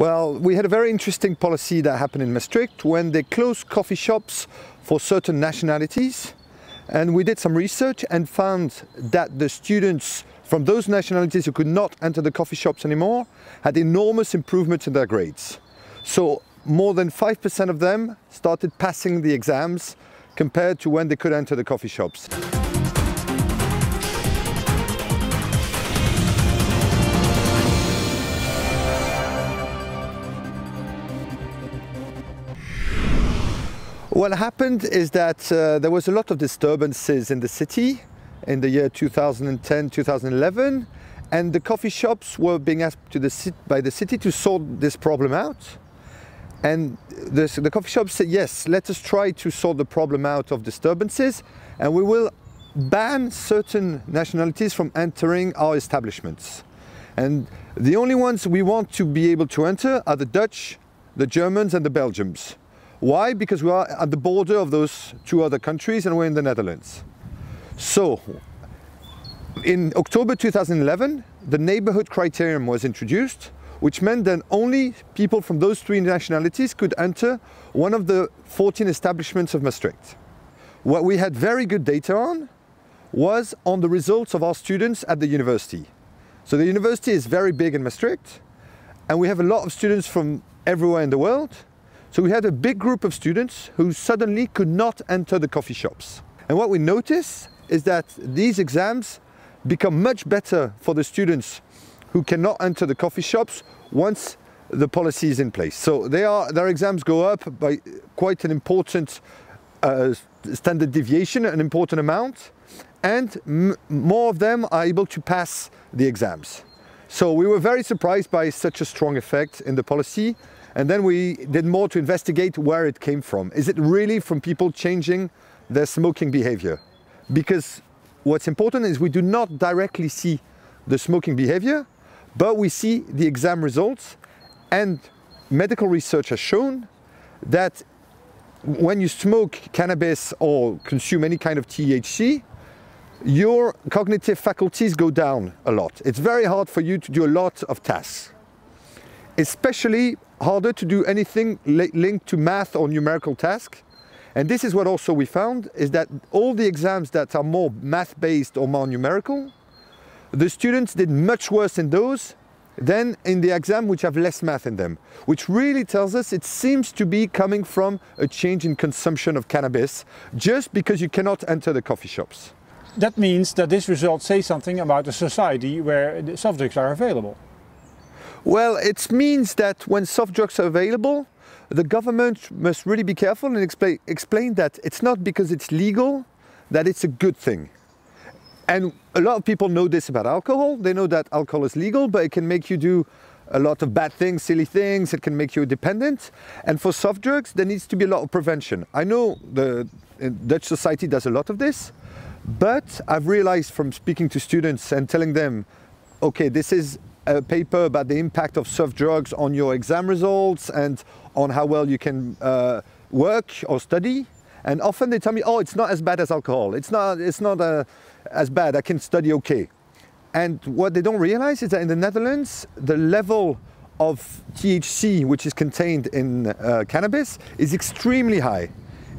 Well, we had a very interesting policy that happened in Maastricht when they closed coffee shops for certain nationalities. And we did some research and found that the students from those nationalities who could not enter the coffee shops anymore had enormous improvements in their grades. So more than 5% of them started passing the exams compared to when they could enter the coffee shops. What happened is that uh, there was a lot of disturbances in the city in the year 2010, 2011, and the coffee shops were being asked the, by the city to sort this problem out. And the, the coffee shops said, yes, let us try to sort the problem out of disturbances, and we will ban certain nationalities from entering our establishments. And the only ones we want to be able to enter are the Dutch, the Germans and the Belgians. Why? Because we are at the border of those two other countries and we're in the Netherlands. So, in October 2011, the neighborhood criterion was introduced, which meant that only people from those three nationalities could enter one of the 14 establishments of Maastricht. What we had very good data on was on the results of our students at the university. So the university is very big in Maastricht, and we have a lot of students from everywhere in the world, so we had a big group of students who suddenly could not enter the coffee shops. And what we notice is that these exams become much better for the students who cannot enter the coffee shops once the policy is in place. So they are, their exams go up by quite an important uh, standard deviation, an important amount, and more of them are able to pass the exams. So we were very surprised by such a strong effect in the policy. And then we did more to investigate where it came from. Is it really from people changing their smoking behavior? Because what's important is we do not directly see the smoking behavior, but we see the exam results. And medical research has shown that when you smoke cannabis or consume any kind of THC, your cognitive faculties go down a lot. It's very hard for you to do a lot of tasks especially harder to do anything li linked to math or numerical tasks. And this is what also we found, is that all the exams that are more math-based or more numerical, the students did much worse in those than in the exam which have less math in them, which really tells us it seems to be coming from a change in consumption of cannabis, just because you cannot enter the coffee shops. That means that this result says something about a society where soft subjects are available. Well, it means that when soft drugs are available, the government must really be careful and explain, explain that it's not because it's legal that it's a good thing. And a lot of people know this about alcohol. They know that alcohol is legal, but it can make you do a lot of bad things, silly things. It can make you dependent. And for soft drugs, there needs to be a lot of prevention. I know the uh, Dutch society does a lot of this, but I've realized from speaking to students and telling them, okay, this is a paper about the impact of soft drugs on your exam results and on how well you can uh, work or study. And often they tell me, oh, it's not as bad as alcohol. It's not, it's not uh, as bad. I can study okay. And what they don't realize is that in the Netherlands, the level of THC, which is contained in uh, cannabis, is extremely high.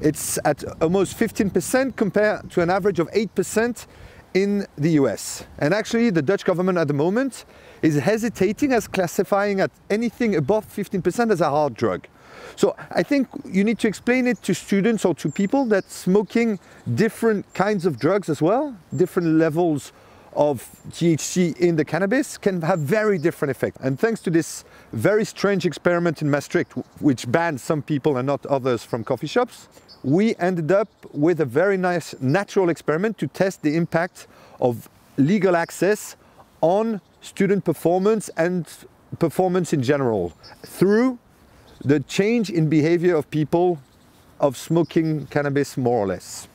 It's at almost 15% compared to an average of 8% in the US. And actually the Dutch government at the moment is hesitating as classifying at anything above 15% as a hard drug. So I think you need to explain it to students or to people that smoking different kinds of drugs as well, different levels of THC in the cannabis can have very different effects. And thanks to this very strange experiment in Maastricht, which banned some people and not others from coffee shops, we ended up with a very nice natural experiment to test the impact of legal access on student performance and performance in general through the change in behavior of people of smoking cannabis more or less.